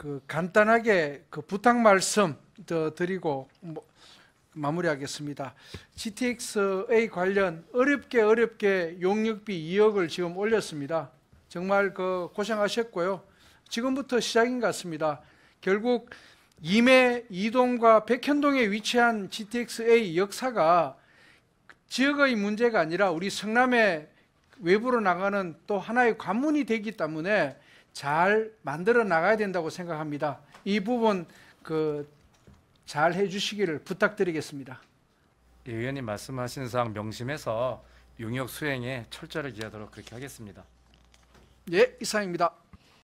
그 간단하게 그 부탁 말씀 드리고 뭐 마무리하겠습니다. GTX-A 관련 어렵게 어렵게 용역비 2억을 지금 올렸습니다. 정말 그 고생하셨고요. 지금부터 시작인 것 같습니다. 결국 임해 이동과 백현동에 위치한 GTX-A 역사가 지역의 문제가 아니라 우리 성남의 외부로 나가는 또 하나의 관문이 되기 때문에 잘 만들어 나가야 된다고 생각합니다. 이 부분 그 잘 해주시기를 부탁드리겠습니다. 예, 의원님 말씀하신 사 명심해서 용역 수행에 철저를 기하도록 그렇게 하겠습니다. 예, 이상입니다.